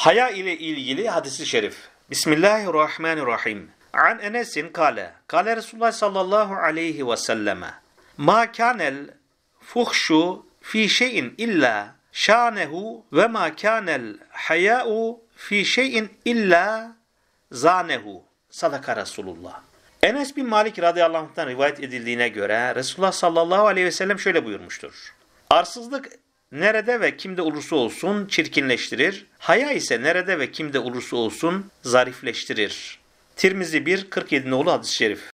Haya ile ilgili hadisi şerif. Bismillahirrahmanirrahim. An Enes'in kale. Kale Resulullah sallallahu aleyhi ve selleme. Ma kanel fuhşu fi şeyin illa şanehu ve ma kanel haya'u fi şeyin illa zanehu. Sadaka Resulullah. Enes bin Malik radıyallahu anh'tan rivayet edildiğine göre Resulullah sallallahu aleyhi ve sellem şöyle buyurmuştur. Arsızlık nerede ve kimde olursa olsun çirkinleştirir. Haya ise nerede ve kimde olursa olsun zarifleştirir. Tirmizi 1 47 nolu hadis-i şerif.